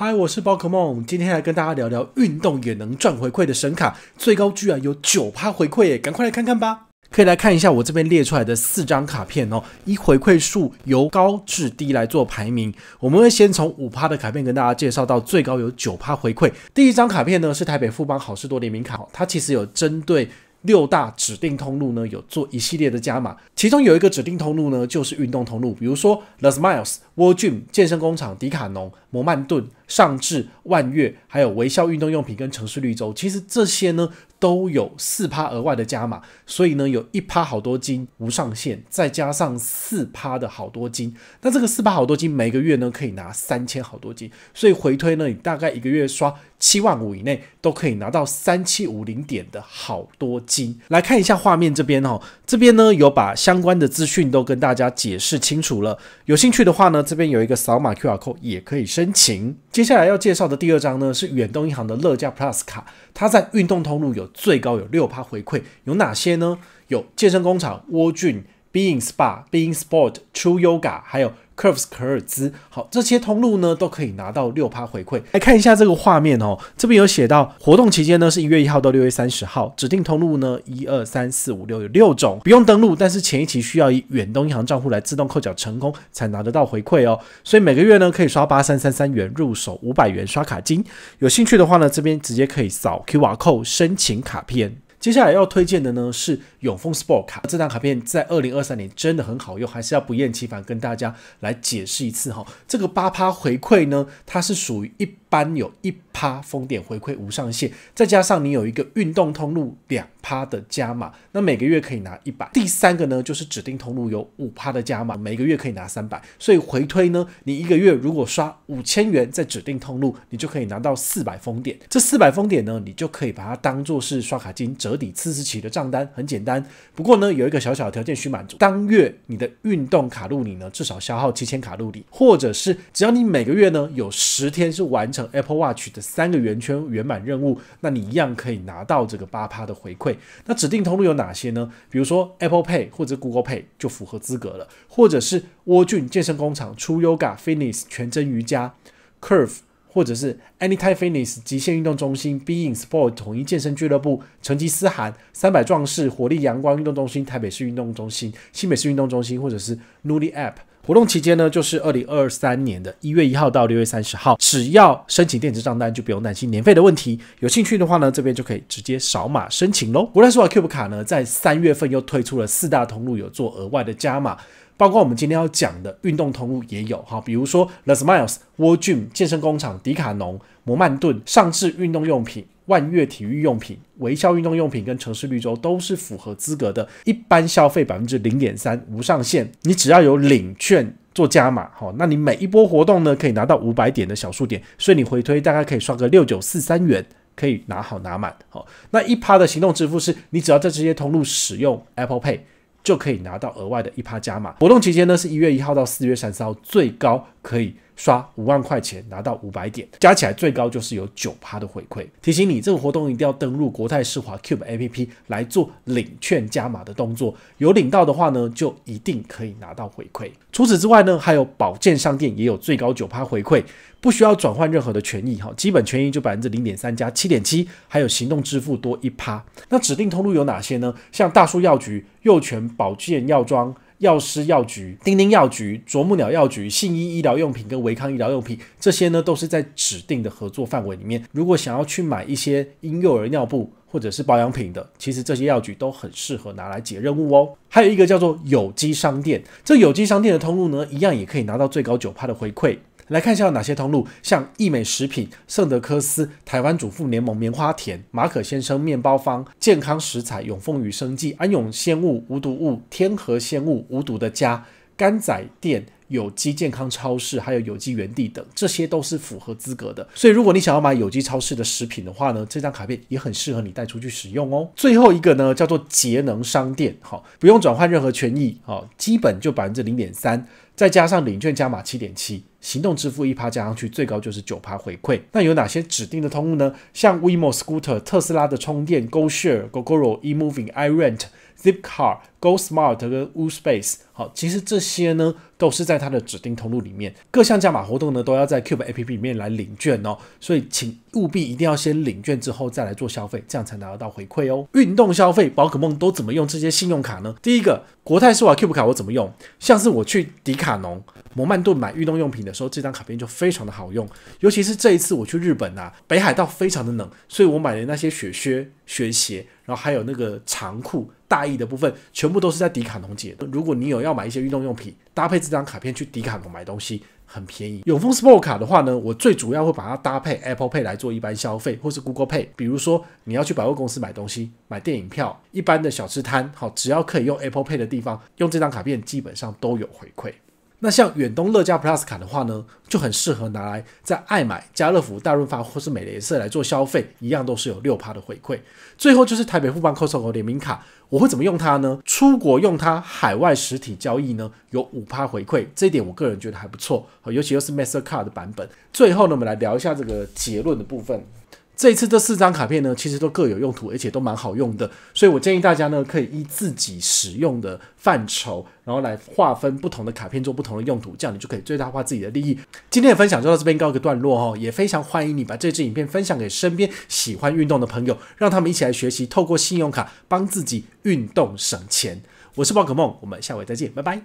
嗨，我是宝可梦，今天来跟大家聊聊运动也能赚回馈的神卡，最高居然有九趴回馈耶，赶快来看看吧！可以来看一下我这边列出来的四张卡片哦，一回馈数由高至低来做排名，我们会先从五趴的卡片跟大家介绍到最高有九趴回馈。第一张卡片呢是台北富邦好事多联名卡，它其实有针对。六大指定通路呢，有做一系列的加码，其中有一个指定通路呢，就是运动通路，比如说 The Smiles、Gym、健身工厂、迪卡侬、摩曼顿、尚智、万悦，还有维效运动用品跟城市绿洲，其实这些呢都有四趴额外的加码，所以呢有一趴好多金无上限，再加上四趴的好多金，那这个四趴好多金每个月呢可以拿三千好多金，所以回推呢你大概一个月刷。七万五以内都可以拿到三七五零点的好多金，来看一下画面这边哈，这边呢有把相关的资讯都跟大家解释清楚了。有兴趣的话呢，这边有一个扫码 Q R code 也可以申请。接下来要介绍的第二张呢是远东银行的乐嘉 Plus 卡，它在运动通路有最高有六趴回馈，有哪些呢？有健身工厂、窝俊、Being Spa、Being Sport、True Yoga，还有。Curves 可尔兹，好，这些通路呢都可以拿到六趴回馈。来看一下这个画面哦，这边有写到，活动期间呢是一月一号到六月三十号，指定通路呢一二三四五六有六种，不用登录，但是前一期需要以远东银行账户来自动扣缴成功才拿得到回馈哦。所以每个月呢可以刷八三三三元入手五百元刷卡金，有兴趣的话呢这边直接可以扫 Q R code 申请卡片。接下来要推荐的呢是永丰 Sport 卡，这张卡片在二零二三年真的很好用，还是要不厌其烦跟大家来解释一次哈。这个八趴回馈呢，它是属于一。般有一趴封点回馈无上限，再加上你有一个运动通路两趴的加码，那每个月可以拿一百。第三个呢，就是指定通路有五趴的加码，每个月可以拿三百。所以回推呢，你一个月如果刷五千元在指定通路，你就可以拿到四百封点。这四百封点呢，你就可以把它当做是刷卡金折抵次次期的账单，很简单。不过呢，有一个小小条件需满足：当月你的运动卡路里呢至少消耗七千卡路里，或者是只要你每个月呢有十天是完成。Apple Watch 的三个圆圈圆满任务，那你一样可以拿到这个八趴的回馈。那指定通路有哪些呢？比如说 Apple Pay 或者 Google Pay 就符合资格了，或者是窝俊健身工厂、出 Yoga Fitness 全真瑜伽、Curve，或者是 Anytime Fitness 极限运动中心、Beingsport 统一健身俱乐部、成吉思汗、三百壮士、活力阳光运动中心、台北市运动中心、新北市运动中心，或者是 n u d i App。活动期间呢，就是二零二三年的一月一号到六月三十号，只要申请电子账单，就不用担心年费的问题。有兴趣的话呢，这边就可以直接扫码申请喽。国内数的 Cube 卡呢，在三月份又推出了四大通路有做额外的加码，包括我们今天要讲的运动通路也有哈，比如说 The Smiles、Gym、健身工厂、迪卡侬、摩曼顿、上智运动用品。万悦体育用品、微笑运动用品跟城市绿洲都是符合资格的，一般消费百分之零点三，无上限。你只要有领券做加码，好，那你每一波活动呢，可以拿到五百点的小数点，所以你回推大概可以刷个六九四三元，可以拿好拿满，好。那一趴的行动支付是你只要在这些通路使用 Apple Pay 就可以拿到额外的一趴加码，活动期间呢是一月一号到四月三十号，最高可以。刷五万块钱拿到五百点，加起来最高就是有九趴的回馈。提醒你，这个活动一定要登录国泰世华 Cube A P P 来做领券加码的动作。有领到的话呢，就一定可以拿到回馈。除此之外呢，还有保健商店也有最高九趴回馈，不需要转换任何的权益哈，基本权益就百分之零点三加七点七，还有行动支付多一趴。那指定通路有哪些呢？像大树药局、幼泉保健药妆。药师药局、叮叮药局、啄木鸟药局、信医医疗用品跟维康医疗用品，这些呢都是在指定的合作范围里面。如果想要去买一些婴幼儿尿布或者是保养品的，其实这些药局都很适合拿来解任务哦。还有一个叫做有机商店，这有机商店的通路呢，一样也可以拿到最高九趴的回馈。来看一下有哪些通路，像益美食品、圣德科斯、台湾主妇联盟、棉花田、马可先生、面包坊、健康食材、永丰鱼生计、安永鲜物、无毒物、天和鲜物、无毒的家、甘仔店、有机健康超市，还有有机园地等，这些都是符合资格的。所以，如果你想要买有机超市的食品的话呢，这张卡片也很适合你带出去使用哦。最后一个呢，叫做节能商店，好，不用转换任何权益，好，基本就百分之零点三。再加上领券加码七点七，行动支付一趴加上去，最高就是九趴回馈。那有哪些指定的通路呢？像 v i m o Scooter、特斯拉的充电、GoShare、GoGoRo、eMoving、iRent、Zipcar、GoSmart 跟 w o o s p a c e 好，其实这些呢都是在它的指定通路里面。各项加码活动呢都要在 Cube App 里面来领券哦。所以请。务必一定要先领券之后再来做消费，这样才拿得到回馈哦。运动消费，宝可梦都怎么用这些信用卡呢？第一个，国泰世华 c u b e 卡我怎么用？像是我去迪卡侬、摩曼顿买运动用品的时候，这张卡片就非常的好用。尤其是这一次我去日本啊，北海道非常的冷，所以我买的那些雪靴、雪鞋。然后还有那个长裤大衣的部分，全部都是在迪卡侬解。如果你有要买一些运动用品，搭配这张卡片去迪卡侬买东西，很便宜。永丰 sport 卡的话呢，我最主要会把它搭配 Apple Pay 来做一般消费，或是 Google Pay。比如说你要去百货公司买东西、买电影票、一般的小吃摊，好，只要可以用 Apple Pay 的地方，用这张卡片基本上都有回馈。那像远东乐加 Plus 卡的话呢，就很适合拿来在爱买、家乐福、大润发或是美联社来做消费，一样都是有六趴的回馈。最后就是台北富邦 Cosco 联名卡，我会怎么用它呢？出国用它，海外实体交易呢，有五趴回馈，这一点我个人觉得还不错。尤其又是 Master Card 的版本。最后呢，我们来聊一下这个结论的部分。这一次这四张卡片呢，其实都各有用途，而且都蛮好用的。所以我建议大家呢，可以依自己使用的范畴，然后来划分不同的卡片做不同的用途，这样你就可以最大化自己的利益。今天的分享就到这边告一个段落哦，也非常欢迎你把这支影片分享给身边喜欢运动的朋友，让他们一起来学习，透过信用卡帮自己运动省钱。我是宝可梦，我们下回再见，拜拜。